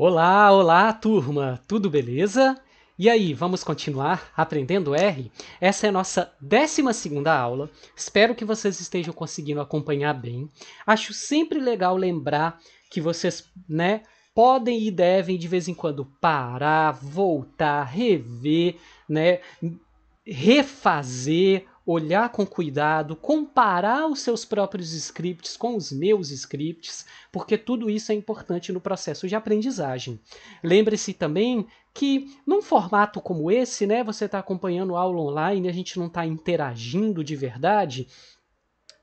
Olá, olá, turma! Tudo beleza? E aí, vamos continuar aprendendo R? Essa é a nossa 12 aula. Espero que vocês estejam conseguindo acompanhar bem. Acho sempre legal lembrar que vocês, né, podem e devem de vez em quando parar, voltar, rever, né, refazer olhar com cuidado, comparar os seus próprios scripts com os meus scripts, porque tudo isso é importante no processo de aprendizagem. Lembre-se também que num formato como esse, né, você está acompanhando aula online, a gente não está interagindo de verdade.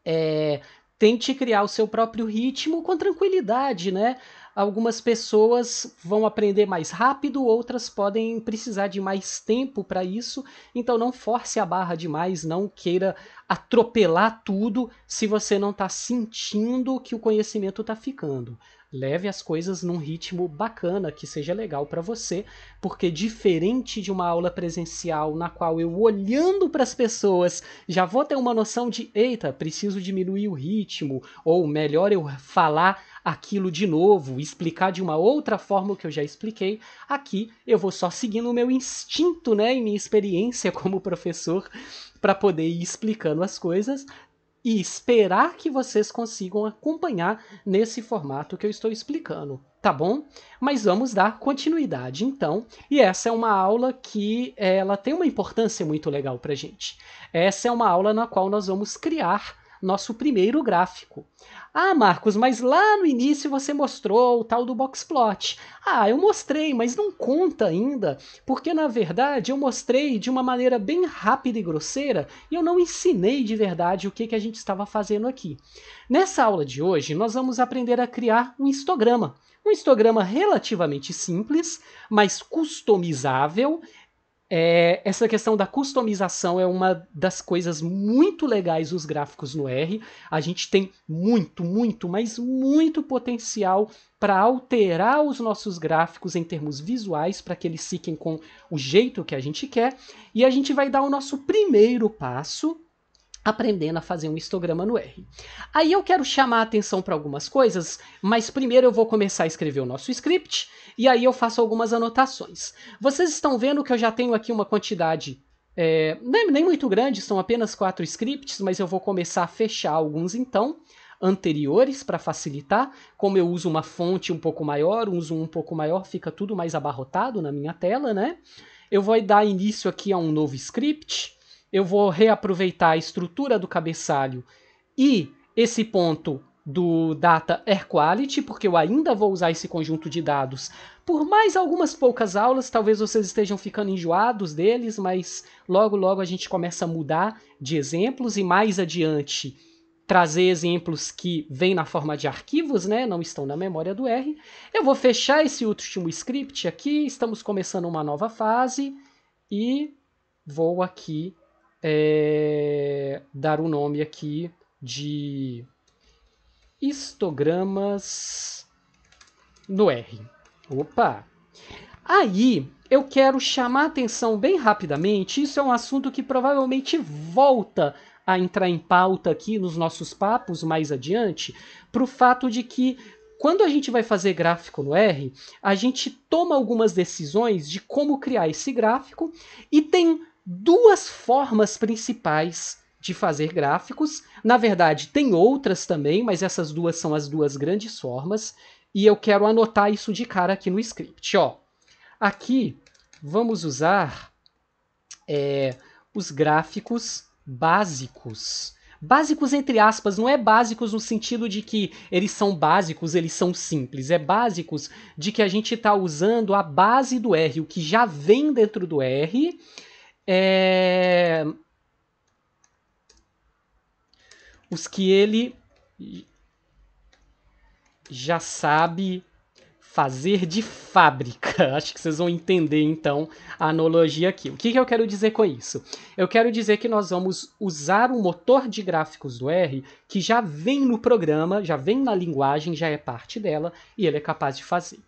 É, tente criar o seu próprio ritmo com tranquilidade, né? algumas pessoas vão aprender mais rápido, outras podem precisar de mais tempo para isso. Então não force a barra demais, não queira atropelar tudo se você não está sentindo que o conhecimento está ficando. Leve as coisas num ritmo bacana, que seja legal para você, porque diferente de uma aula presencial na qual eu olhando para as pessoas já vou ter uma noção de, eita, preciso diminuir o ritmo, ou melhor eu falar aquilo de novo, explicar de uma outra forma o que eu já expliquei. Aqui eu vou só seguindo o meu instinto, né, e minha experiência como professor para poder ir explicando as coisas e esperar que vocês consigam acompanhar nesse formato que eu estou explicando, tá bom? Mas vamos dar continuidade então, e essa é uma aula que eh, ela tem uma importância muito legal para gente. Essa é uma aula na qual nós vamos criar nosso primeiro gráfico. Ah, Marcos, mas lá no início você mostrou o tal do boxplot. Ah, eu mostrei, mas não conta ainda, porque na verdade eu mostrei de uma maneira bem rápida e grosseira e eu não ensinei de verdade o que, que a gente estava fazendo aqui. Nessa aula de hoje, nós vamos aprender a criar um histograma. Um histograma relativamente simples, mas customizável é, essa questão da customização é uma das coisas muito legais dos gráficos no R. A gente tem muito, muito, mas muito potencial para alterar os nossos gráficos em termos visuais para que eles fiquem com o jeito que a gente quer. E a gente vai dar o nosso primeiro passo aprendendo a fazer um histograma no R. Aí eu quero chamar a atenção para algumas coisas, mas primeiro eu vou começar a escrever o nosso script e aí eu faço algumas anotações. Vocês estão vendo que eu já tenho aqui uma quantidade é, nem, nem muito grande, são apenas quatro scripts, mas eu vou começar a fechar alguns então anteriores para facilitar. Como eu uso uma fonte um pouco maior, uso um, um pouco maior, fica tudo mais abarrotado na minha tela, né? Eu vou dar início aqui a um novo script eu vou reaproveitar a estrutura do cabeçalho e esse ponto do data air quality, porque eu ainda vou usar esse conjunto de dados por mais algumas poucas aulas, talvez vocês estejam ficando enjoados deles, mas logo logo a gente começa a mudar de exemplos e mais adiante trazer exemplos que vêm na forma de arquivos, né, não estão na memória do R. Eu vou fechar esse último script aqui, estamos começando uma nova fase e vou aqui é, dar o um nome aqui de histogramas no R. Opa! Aí eu quero chamar a atenção bem rapidamente. Isso é um assunto que provavelmente volta a entrar em pauta aqui nos nossos papos mais adiante, para o fato de que quando a gente vai fazer gráfico no R, a gente toma algumas decisões de como criar esse gráfico e tem duas formas principais de fazer gráficos. Na verdade, tem outras também, mas essas duas são as duas grandes formas. E eu quero anotar isso de cara aqui no script. Ó. Aqui vamos usar é, os gráficos básicos. Básicos entre aspas, não é básicos no sentido de que eles são básicos, eles são simples. É básicos de que a gente está usando a base do R, o que já vem dentro do R, é, os que ele já sabe fazer de fábrica. Acho que vocês vão entender então a analogia aqui. O que, que eu quero dizer com isso? Eu quero dizer que nós vamos usar o um motor de gráficos do R que já vem no programa, já vem na linguagem, já é parte dela e ele é capaz de fazer.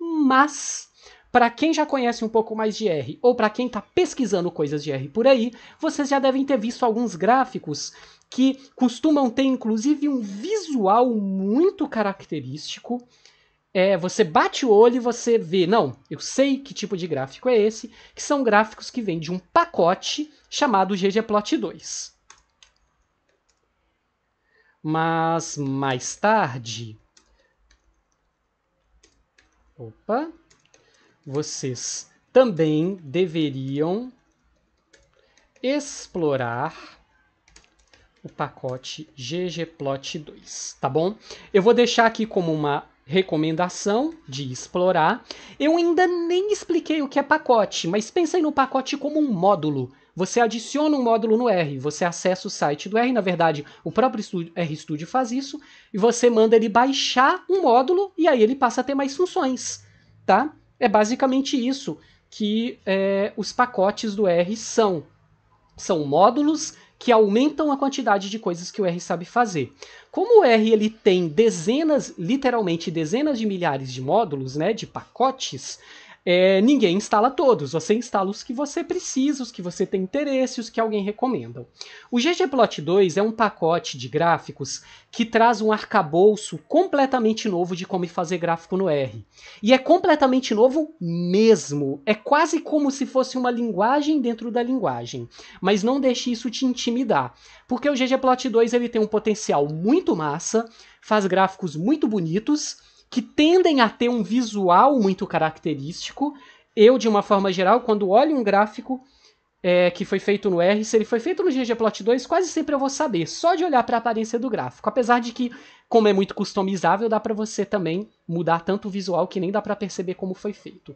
Mas para quem já conhece um pouco mais de R ou para quem está pesquisando coisas de R por aí, vocês já devem ter visto alguns gráficos que costumam ter inclusive um visual muito característico. É, você bate o olho e você vê, não, eu sei que tipo de gráfico é esse, que são gráficos que vêm de um pacote chamado ggplot2. Mas mais tarde. Opa, vocês também deveriam explorar o pacote ggplot2, tá bom? Eu vou deixar aqui como uma recomendação de explorar. Eu ainda nem expliquei o que é pacote, mas pensei no pacote como um módulo. Você adiciona um módulo no R, você acessa o site do R, na verdade, o próprio RStudio faz isso, e você manda ele baixar um módulo e aí ele passa a ter mais funções, tá? É basicamente isso que é, os pacotes do R são. São módulos que aumentam a quantidade de coisas que o R sabe fazer. Como o R ele tem dezenas, literalmente dezenas de milhares de módulos, né, de pacotes, é, ninguém instala todos, você instala os que você precisa, os que você tem interesse, os que alguém recomenda. O ggplot 2 é um pacote de gráficos que traz um arcabouço completamente novo de como fazer gráfico no R. E é completamente novo mesmo, é quase como se fosse uma linguagem dentro da linguagem, mas não deixe isso te intimidar, porque o ggplot 2 ele tem um potencial muito massa, faz gráficos muito bonitos, que tendem a ter um visual muito característico. Eu, de uma forma geral, quando olho um gráfico é, que foi feito no R, se ele foi feito no ggplot 2, quase sempre eu vou saber, só de olhar para a aparência do gráfico. Apesar de que, como é muito customizável, dá para você também mudar tanto o visual que nem dá para perceber como foi feito.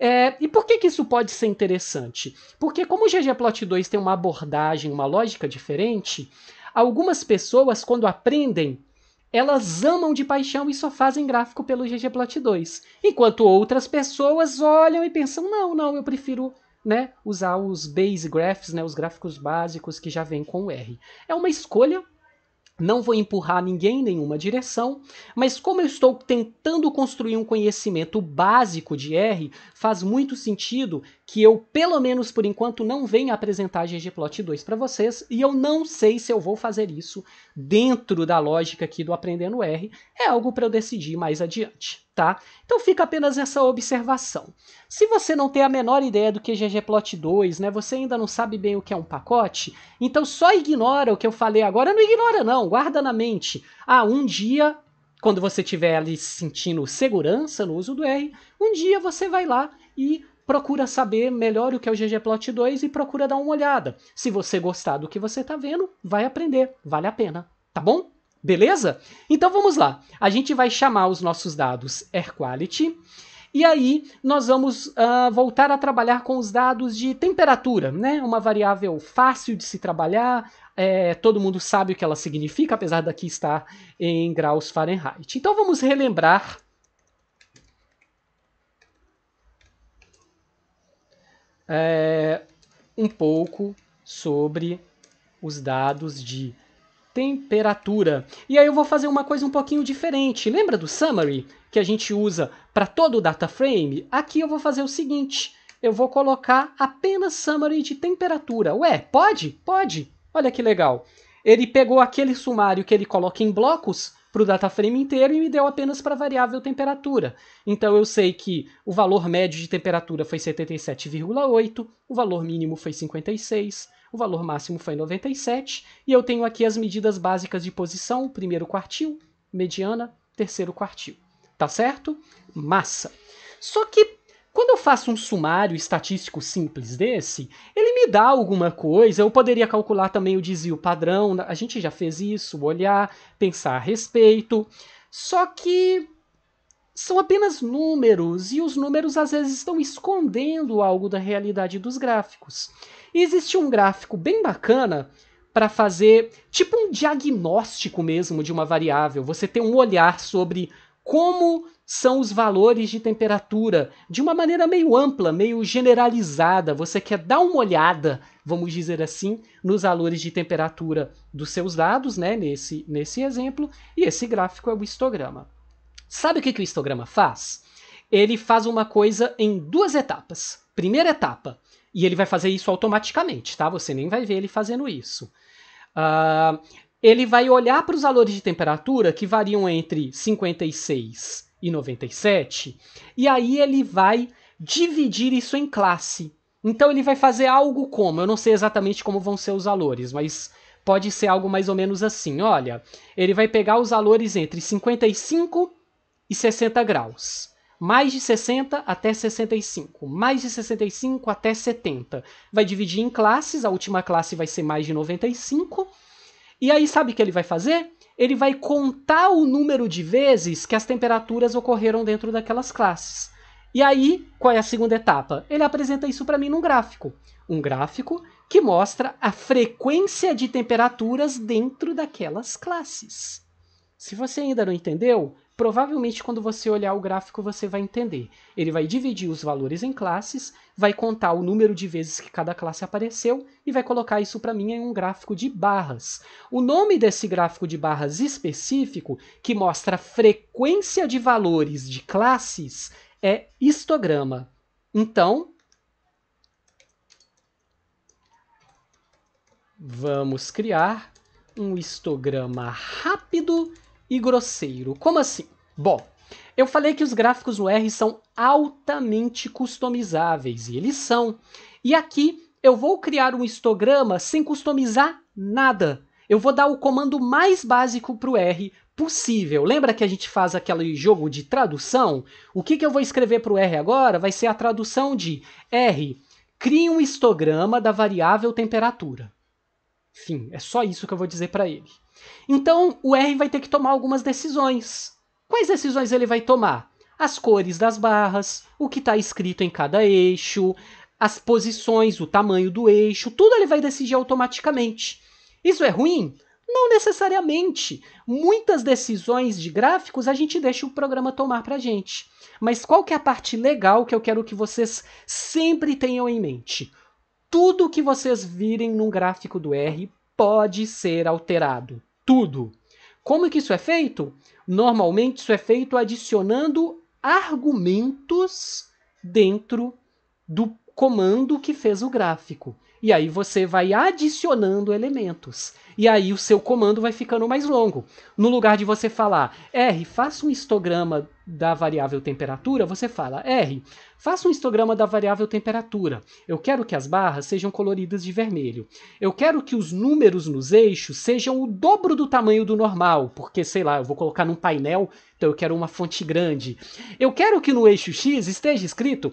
É, e por que, que isso pode ser interessante? Porque como o ggplot 2 tem uma abordagem, uma lógica diferente, algumas pessoas, quando aprendem elas amam de paixão e só fazem gráfico pelo ggplot 2, enquanto outras pessoas olham e pensam: "Não, não, eu prefiro né, usar os base graphs, né, os gráficos básicos que já vem com o R". É uma escolha não vou empurrar ninguém em nenhuma direção, mas como eu estou tentando construir um conhecimento básico de R, faz muito sentido que eu, pelo menos por enquanto, não venha apresentar ggplot 2 para vocês, e eu não sei se eu vou fazer isso dentro da lógica aqui do Aprendendo R, é algo para eu decidir mais adiante tá? Então fica apenas essa observação. Se você não tem a menor ideia do que é ggplot 2, né, você ainda não sabe bem o que é um pacote, então só ignora o que eu falei agora, não ignora não, guarda na mente. Ah, um dia, quando você estiver ali sentindo segurança no uso do R, um dia você vai lá e procura saber melhor o que é o ggplot 2 e procura dar uma olhada. Se você gostar do que você está vendo, vai aprender, vale a pena, tá bom? Beleza? Então vamos lá. A gente vai chamar os nossos dados Air Quality e aí nós vamos uh, voltar a trabalhar com os dados de temperatura, né? Uma variável fácil de se trabalhar, é, todo mundo sabe o que ela significa, apesar daqui estar em graus Fahrenheit. Então vamos relembrar é, um pouco sobre os dados de temperatura temperatura. E aí eu vou fazer uma coisa um pouquinho diferente. Lembra do summary que a gente usa para todo o data frame? Aqui eu vou fazer o seguinte, eu vou colocar apenas summary de temperatura. Ué, pode? Pode. Olha que legal. Ele pegou aquele sumário que ele coloca em blocos para o data frame inteiro e me deu apenas para a variável temperatura. Então eu sei que o valor médio de temperatura foi 77,8, o valor mínimo foi 56, o valor máximo foi 97, e eu tenho aqui as medidas básicas de posição, primeiro quartil, mediana, terceiro quartil. Tá certo? Massa! Só que quando eu faço um sumário estatístico simples desse, ele me dá alguma coisa. Eu poderia calcular também o desvio padrão, a gente já fez isso, olhar, pensar a respeito. Só que são apenas números, e os números às vezes estão escondendo algo da realidade dos gráficos. E existe um gráfico bem bacana para fazer tipo um diagnóstico mesmo de uma variável, você ter um olhar sobre como são os valores de temperatura de uma maneira meio ampla, meio generalizada. Você quer dar uma olhada, vamos dizer assim, nos valores de temperatura dos seus dados, né, nesse, nesse exemplo, e esse gráfico é o histograma. Sabe o que, que o histograma faz? Ele faz uma coisa em duas etapas. Primeira etapa, e ele vai fazer isso automaticamente, tá? Você nem vai ver ele fazendo isso. Uh, ele vai olhar para os valores de temperatura que variam entre 56 e 97, e aí ele vai dividir isso em classe. Então ele vai fazer algo como, eu não sei exatamente como vão ser os valores, mas pode ser algo mais ou menos assim. Olha, ele vai pegar os valores entre 55 e 60 graus. Mais de 60 até 65, mais de 65 até 70. Vai dividir em classes, a última classe vai ser mais de 95. E aí, sabe o que ele vai fazer? Ele vai contar o número de vezes que as temperaturas ocorreram dentro daquelas classes. E aí, qual é a segunda etapa? Ele apresenta isso para mim num gráfico. Um gráfico que mostra a frequência de temperaturas dentro daquelas classes. Se você ainda não entendeu, provavelmente quando você olhar o gráfico você vai entender. Ele vai dividir os valores em classes, vai contar o número de vezes que cada classe apareceu e vai colocar isso para mim em um gráfico de barras. O nome desse gráfico de barras específico, que mostra a frequência de valores de classes, é histograma. Então, vamos criar um histograma rápido e grosseiro. Como assim? Bom, eu falei que os gráficos R são altamente customizáveis, e eles são. E aqui eu vou criar um histograma sem customizar nada. Eu vou dar o comando mais básico para o R possível. Lembra que a gente faz aquele jogo de tradução? O que, que eu vou escrever para o R agora vai ser a tradução de R, crie um histograma da variável temperatura. Enfim, é só isso que eu vou dizer para ele. Então, o R vai ter que tomar algumas decisões. Quais decisões ele vai tomar? As cores das barras, o que está escrito em cada eixo, as posições, o tamanho do eixo, tudo ele vai decidir automaticamente. Isso é ruim? Não necessariamente. Muitas decisões de gráficos a gente deixa o programa tomar para gente. Mas qual que é a parte legal que eu quero que vocês sempre tenham em mente? Tudo que vocês virem num gráfico do R pode ser alterado. Tudo. Como é que isso é feito? Normalmente isso é feito adicionando argumentos dentro do comando que fez o gráfico. E aí você vai adicionando elementos. E aí o seu comando vai ficando mais longo. No lugar de você falar R, faça um histograma da variável temperatura, você fala R, faça um histograma da variável temperatura. Eu quero que as barras sejam coloridas de vermelho. Eu quero que os números nos eixos sejam o dobro do tamanho do normal, porque sei lá, eu vou colocar num painel, então eu quero uma fonte grande. Eu quero que no eixo X esteja escrito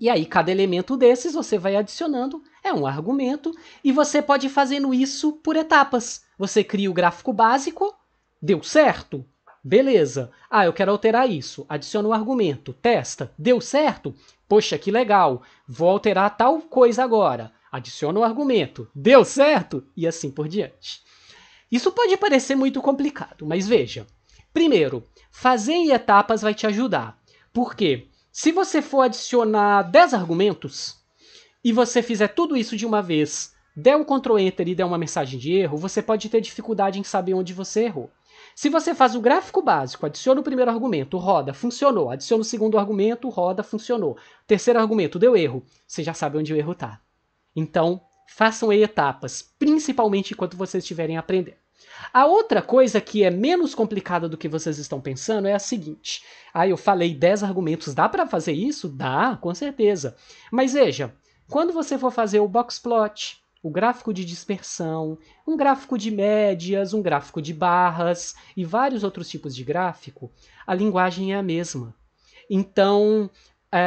e aí, cada elemento desses você vai adicionando é um argumento, e você pode ir fazendo isso por etapas. Você cria o gráfico básico, deu certo? Beleza. Ah, eu quero alterar isso. Adiciona o argumento, testa, deu certo? Poxa, que legal. Vou alterar tal coisa agora. Adiciona o argumento, deu certo? E assim por diante. Isso pode parecer muito complicado, mas veja. Primeiro, fazer em etapas vai te ajudar. Por quê? Se você for adicionar 10 argumentos, e você fizer tudo isso de uma vez, der um Ctrl Enter e der uma mensagem de erro, você pode ter dificuldade em saber onde você errou. Se você faz o gráfico básico, adiciona o primeiro argumento, roda, funcionou. Adiciona o segundo argumento, roda, funcionou. Terceiro argumento, deu erro. Você já sabe onde o erro está. Então, façam aí etapas, principalmente enquanto vocês estiverem aprendendo. A outra coisa que é menos complicada do que vocês estão pensando é a seguinte. Ah, eu falei 10 argumentos, dá para fazer isso? Dá, com certeza. Mas veja, quando você for fazer o box plot, o gráfico de dispersão, um gráfico de médias, um gráfico de barras e vários outros tipos de gráfico, a linguagem é a mesma. Então, a,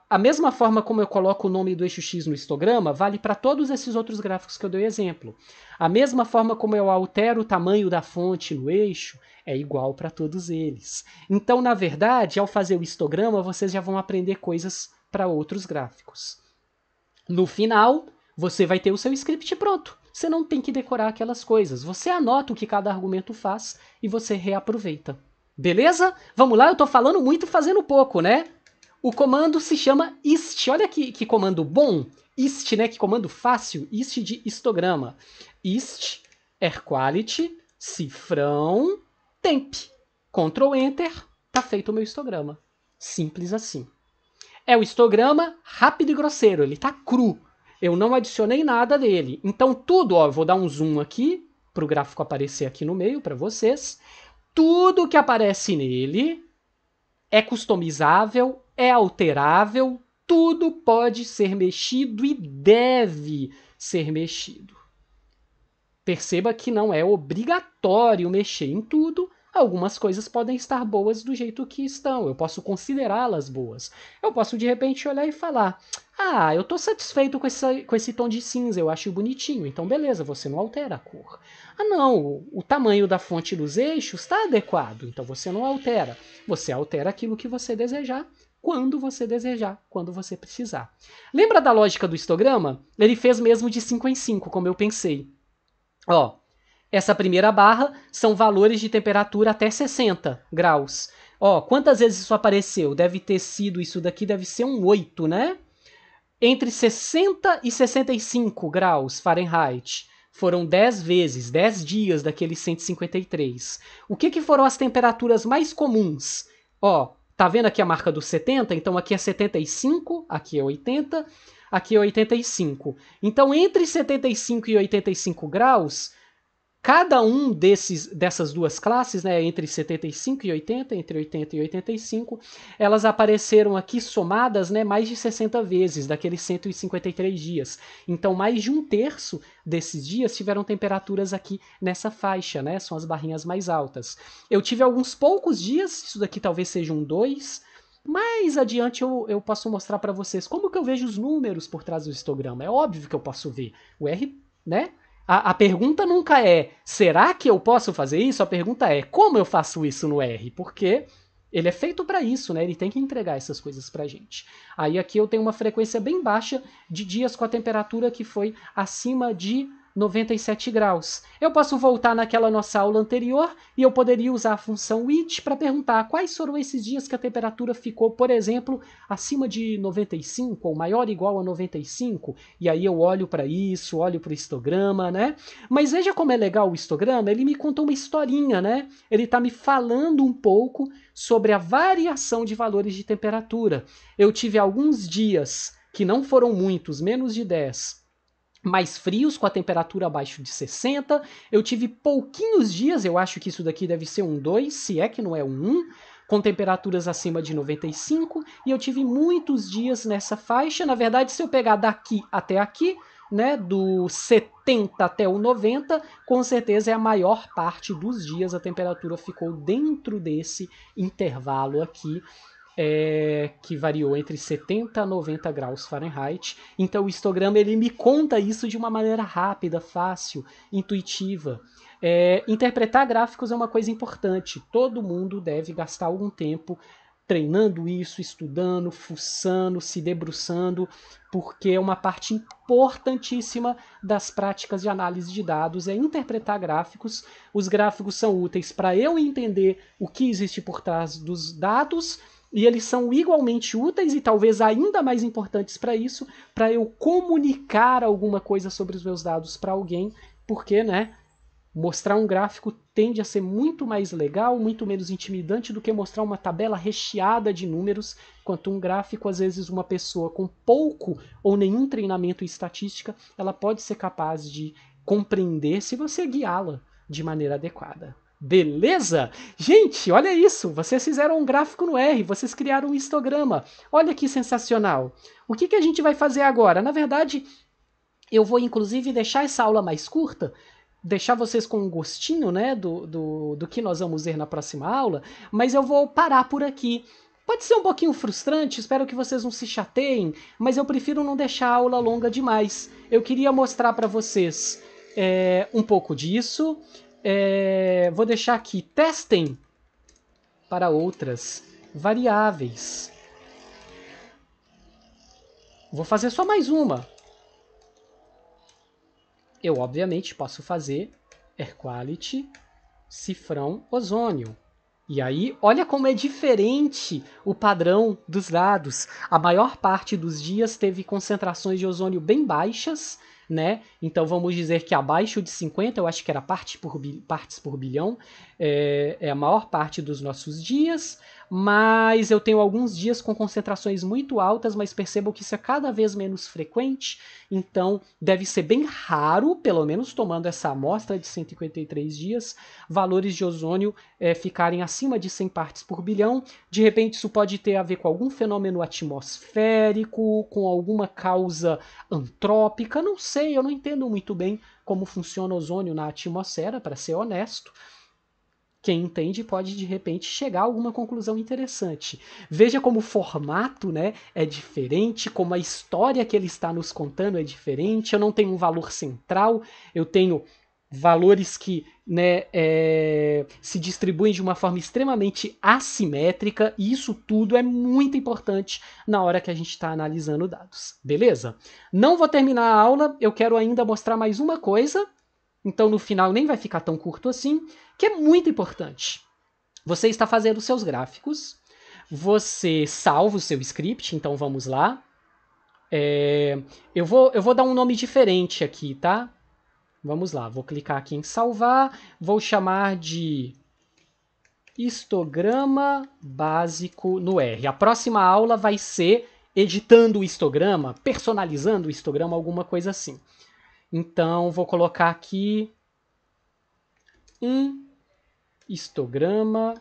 é, a mesma forma como eu coloco o nome do eixo X no histograma vale para todos esses outros gráficos que eu dei exemplo. A mesma forma como eu altero o tamanho da fonte no eixo é igual para todos eles. Então, na verdade, ao fazer o histograma, vocês já vão aprender coisas para outros gráficos. No final, você vai ter o seu script pronto. Você não tem que decorar aquelas coisas. Você anota o que cada argumento faz e você reaproveita. Beleza? Vamos lá, eu estou falando muito fazendo pouco, né? O comando se chama ist. Olha que, que comando bom. Ist, né? Que comando fácil. Ist de histograma. Ist, air er quality, cifrão, temp. Ctrl Enter, tá feito o meu histograma. Simples assim. É o histograma rápido e grosseiro, ele tá cru. Eu não adicionei nada nele. Então tudo, ó, eu vou dar um zoom aqui para o gráfico aparecer aqui no meio para vocês. Tudo que aparece nele é customizável, é alterável, tudo pode ser mexido e deve ser mexido. Perceba que não é obrigatório mexer em tudo, Algumas coisas podem estar boas do jeito que estão, eu posso considerá-las boas. Eu posso de repente olhar e falar: Ah, eu estou satisfeito com esse, com esse tom de cinza, eu acho bonitinho, então beleza, você não altera a cor. Ah, não, o tamanho da fonte dos eixos está adequado, então você não altera. Você altera aquilo que você desejar quando você desejar, quando você precisar. Lembra da lógica do histograma? Ele fez mesmo de 5 em 5, como eu pensei. Ó, essa primeira barra são valores de temperatura até 60 graus. Ó, quantas vezes isso apareceu? Deve ter sido isso daqui, deve ser um 8, né? Entre 60 e 65 graus Fahrenheit. Foram 10 vezes, 10 dias daqueles 153. O que, que foram as temperaturas mais comuns? Ó, tá vendo aqui a marca dos 70? Então aqui é 75, aqui é 80, aqui é 85. Então entre 75 e 85 graus Cada um desses, dessas duas classes, né, entre 75 e 80, entre 80 e 85, elas apareceram aqui somadas né, mais de 60 vezes, daqueles 153 dias. Então, mais de um terço desses dias tiveram temperaturas aqui nessa faixa, né? São as barrinhas mais altas. Eu tive alguns poucos dias, isso daqui talvez seja um dois, mais adiante eu, eu posso mostrar para vocês como que eu vejo os números por trás do histograma. É óbvio que eu posso ver. O R, né? A, a, pergunta nunca é será que eu posso fazer isso? A pergunta é como eu faço isso no R? Porque ele é feito para isso, né? Ele tem que entregar essas coisas para gente. Aí aqui eu tenho uma frequência bem baixa de dias com a temperatura que foi acima de 97 graus. Eu posso voltar naquela nossa aula anterior e eu poderia usar a função it para perguntar quais foram esses dias que a temperatura ficou, por exemplo, acima de 95 ou maior ou igual a 95, e aí eu olho para isso, olho para o histograma, né? Mas veja como é legal o histograma, ele me conta uma historinha, né? Ele está me falando um pouco sobre a variação de valores de temperatura. Eu tive alguns dias que não foram muitos, menos de 10, mais frios, com a temperatura abaixo de 60. Eu tive pouquinhos dias, eu acho que isso daqui deve ser um 2, se é que não é um 1, com temperaturas acima de 95. E eu tive muitos dias nessa faixa. Na verdade, se eu pegar daqui até aqui, né, do 70 até o 90, com certeza é a maior parte dos dias a temperatura ficou dentro desse intervalo aqui é, que variou entre 70 a 90 graus Fahrenheit. Então o histograma ele me conta isso de uma maneira rápida, fácil, intuitiva. É, interpretar gráficos é uma coisa importante. Todo mundo deve gastar algum tempo treinando isso, estudando, fuçando, se debruçando, porque é uma parte importantíssima das práticas de análise de dados é interpretar gráficos. Os gráficos são úteis para eu entender o que existe por trás dos dados e eles são igualmente úteis e talvez ainda mais importantes para isso, para eu comunicar alguma coisa sobre os meus dados para alguém, porque, né, mostrar um gráfico tende a ser muito mais legal, muito menos intimidante do que mostrar uma tabela recheada de números, quanto um gráfico, às vezes uma pessoa com pouco ou nenhum treinamento em estatística, ela pode ser capaz de compreender se você guiá-la de maneira adequada. Beleza? Gente, olha isso! Vocês fizeram um gráfico no R, vocês criaram um histograma. Olha que sensacional! O que, que a gente vai fazer agora? Na verdade, eu vou inclusive deixar essa aula mais curta, deixar vocês com um gostinho né, do, do, do que nós vamos ver na próxima aula, mas eu vou parar por aqui. Pode ser um pouquinho frustrante, espero que vocês não se chateiem, mas eu prefiro não deixar a aula longa demais. Eu queria mostrar para vocês é, um pouco disso, é, vou deixar aqui, testem para outras variáveis. Vou fazer só mais uma. Eu, obviamente, posso fazer air quality, cifrão, ozônio. E aí, olha como é diferente o padrão dos dados. A maior parte dos dias teve concentrações de ozônio bem baixas né? Então vamos dizer que abaixo de 50, eu acho que era parte por, partes por bilhão, é, é a maior parte dos nossos dias mas eu tenho alguns dias com concentrações muito altas, mas percebo que isso é cada vez menos frequente, então deve ser bem raro, pelo menos tomando essa amostra de 153 dias, valores de ozônio é, ficarem acima de 100 partes por bilhão. De repente, isso pode ter a ver com algum fenômeno atmosférico, com alguma causa antrópica, não sei, eu não entendo muito bem como funciona o ozônio na atmosfera, para ser honesto quem entende pode de repente chegar a alguma conclusão interessante. Veja como o formato né, é diferente, como a história que ele está nos contando é diferente. Eu não tenho um valor central, eu tenho valores que né, é, se distribuem de uma forma extremamente assimétrica, e isso tudo é muito importante na hora que a gente está analisando dados, beleza? Não vou terminar a aula, eu quero ainda mostrar mais uma coisa então no final nem vai ficar tão curto assim, que é muito importante. Você está fazendo seus gráficos, você salva o seu script, então vamos lá. É, eu, vou, eu vou dar um nome diferente aqui, tá? Vamos lá, vou clicar aqui em salvar, vou chamar de histograma básico no R. A próxima aula vai ser editando o histograma, personalizando o histograma, alguma coisa assim. Então, vou colocar aqui um histograma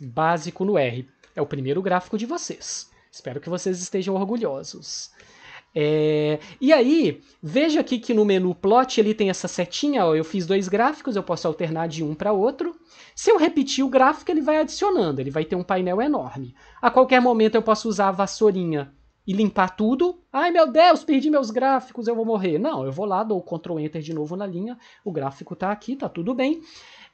básico no R. É o primeiro gráfico de vocês. Espero que vocês estejam orgulhosos. É... E aí, veja aqui que no menu plot ele tem essa setinha, ó, eu fiz dois gráficos, eu posso alternar de um para outro. Se eu repetir o gráfico, ele vai adicionando, ele vai ter um painel enorme. A qualquer momento eu posso usar a vassourinha e limpar tudo. Ai meu Deus, perdi meus gráficos, eu vou morrer. Não, eu vou lá, dou Ctrl Enter de novo na linha, o gráfico está aqui, está tudo bem.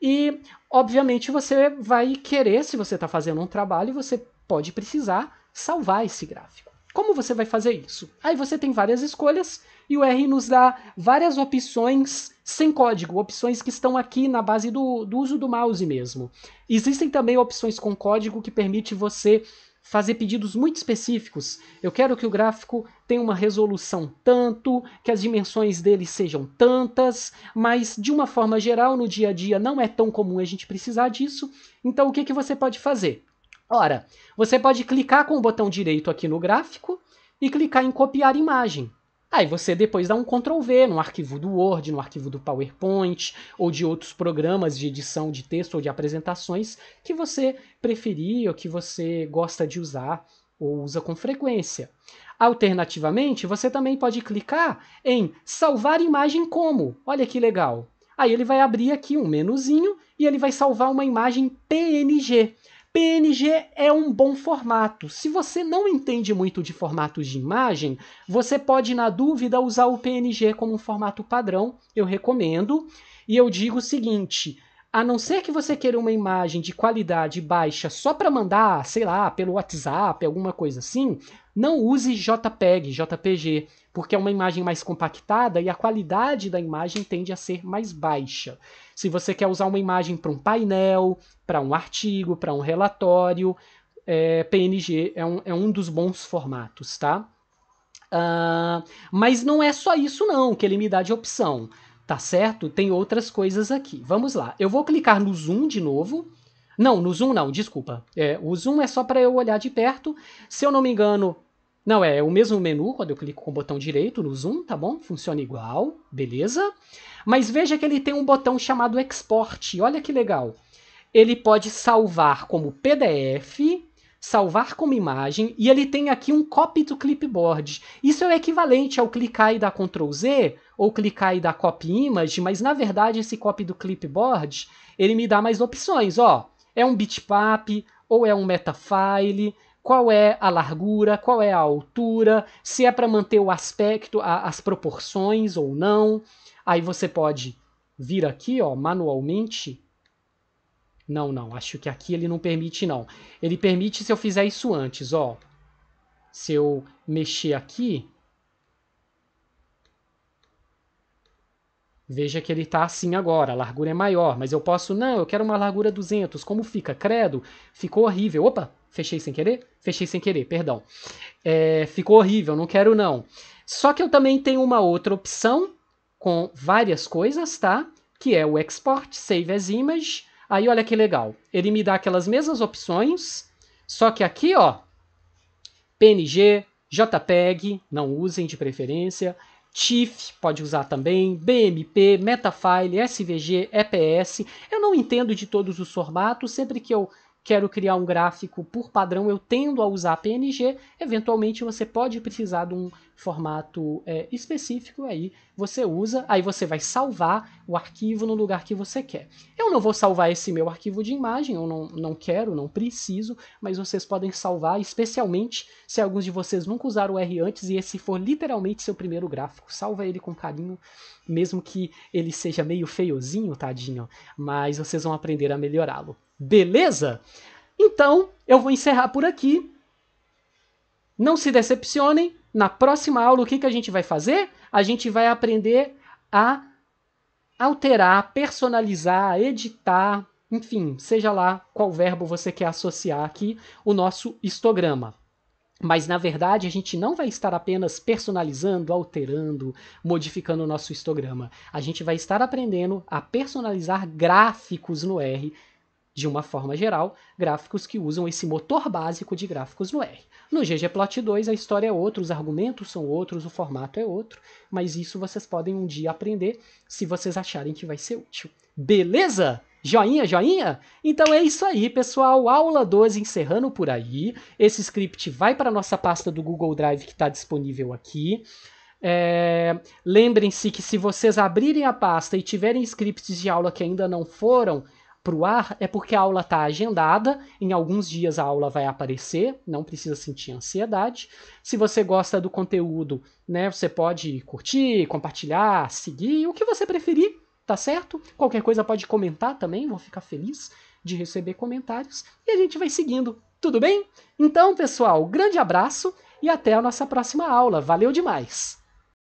E, obviamente, você vai querer, se você está fazendo um trabalho, você pode precisar salvar esse gráfico. Como você vai fazer isso? Aí você tem várias escolhas e o R nos dá várias opções sem código, opções que estão aqui na base do, do uso do mouse mesmo. Existem também opções com código que permite você fazer pedidos muito específicos. Eu quero que o gráfico tenha uma resolução tanto, que as dimensões dele sejam tantas, mas de uma forma geral, no dia a dia não é tão comum a gente precisar disso. Então o que, que você pode fazer? Ora, você pode clicar com o botão direito aqui no gráfico e clicar em copiar imagem. Aí você depois dá um Ctrl V no arquivo do Word, no arquivo do PowerPoint ou de outros programas de edição de texto ou de apresentações que você preferir ou que você gosta de usar ou usa com frequência. Alternativamente, você também pode clicar em salvar imagem como. Olha que legal. Aí ele vai abrir aqui um menuzinho e ele vai salvar uma imagem PNG. PNG é um bom formato. Se você não entende muito de formatos de imagem, você pode, na dúvida, usar o PNG como um formato padrão. Eu recomendo. E eu digo o seguinte: a não ser que você queira uma imagem de qualidade baixa só para mandar, sei lá, pelo WhatsApp, alguma coisa assim, não use JPEG, JPG, porque é uma imagem mais compactada e a qualidade da imagem tende a ser mais baixa se você quer usar uma imagem para um painel, para um artigo, para um relatório, é, PNG é um, é um dos bons formatos, tá? Uh, mas não é só isso não que ele me dá de opção, tá certo? Tem outras coisas aqui. Vamos lá. Eu vou clicar no zoom de novo. Não, no zoom não, desculpa. É, o zoom é só para eu olhar de perto. Se eu não me engano, não, é o mesmo menu quando eu clico com o botão direito no zoom, tá bom? Funciona igual, beleza? Mas veja que ele tem um botão chamado export, olha que legal. Ele pode salvar como PDF, salvar como imagem, e ele tem aqui um copy do clipboard. Isso é o equivalente ao clicar e dar Ctrl Z, ou clicar e dar copy image, mas na verdade esse copy do clipboard, ele me dá mais opções, ó. É um bitmap, ou é um metafile, qual é a largura, qual é a altura, se é para manter o aspecto, a, as proporções ou não. Aí você pode vir aqui, ó, manualmente. Não, não, acho que aqui ele não permite não. Ele permite se eu fizer isso antes, ó. Se eu mexer aqui, Veja que ele está assim agora, a largura é maior, mas eu posso, não, eu quero uma largura 200, como fica? Credo, ficou horrível. Opa, Fechei sem querer? Fechei sem querer, perdão. É, ficou horrível, não quero não. Só que eu também tenho uma outra opção com várias coisas, tá? Que é o Export Save as Image. Aí olha que legal. Ele me dá aquelas mesmas opções, só que aqui, ó, PNG, JPEG, não usem de preferência, TIFF pode usar também, BMP, Metafile, SVG, EPS. Eu não entendo de todos os formatos, sempre que eu quero criar um gráfico por padrão, eu tendo a usar PNG, eventualmente você pode precisar de um formato é, específico, aí você usa, aí você vai salvar o arquivo no lugar que você quer. Eu não vou salvar esse meu arquivo de imagem, eu não, não quero, não preciso, mas vocês podem salvar, especialmente se alguns de vocês nunca usaram o R antes e esse for literalmente seu primeiro gráfico. Salva ele com carinho, mesmo que ele seja meio feiozinho, tadinho, mas vocês vão aprender a melhorá-lo. Beleza? Então, eu vou encerrar por aqui. Não se decepcionem. Na próxima aula, o que, que a gente vai fazer? A gente vai aprender a alterar, personalizar, editar, enfim, seja lá qual verbo você quer associar aqui o nosso histograma. Mas na verdade a gente não vai estar apenas personalizando, alterando, modificando o nosso histograma. A gente vai estar aprendendo a personalizar gráficos no R de uma forma geral, gráficos que usam esse motor básico de gráficos no R. No ggplot 2 a história é outra, os argumentos são outros, o formato é outro, mas isso vocês podem um dia aprender se vocês acharem que vai ser útil. Beleza? Joinha, joinha? Então é isso aí, pessoal. Aula 12 encerrando por aí. Esse script vai para a nossa pasta do Google Drive que está disponível aqui. É... Lembrem-se que se vocês abrirem a pasta e tiverem scripts de aula que ainda não foram para o ar é porque a aula está agendada, em alguns dias a aula vai aparecer, não precisa sentir ansiedade. Se você gosta do conteúdo, né, você pode curtir, compartilhar, seguir, o que você preferir, tá certo? Qualquer coisa pode comentar também, vou ficar feliz de receber comentários e a gente vai seguindo, tudo bem? Então, pessoal, grande abraço e até a nossa próxima aula. Valeu demais!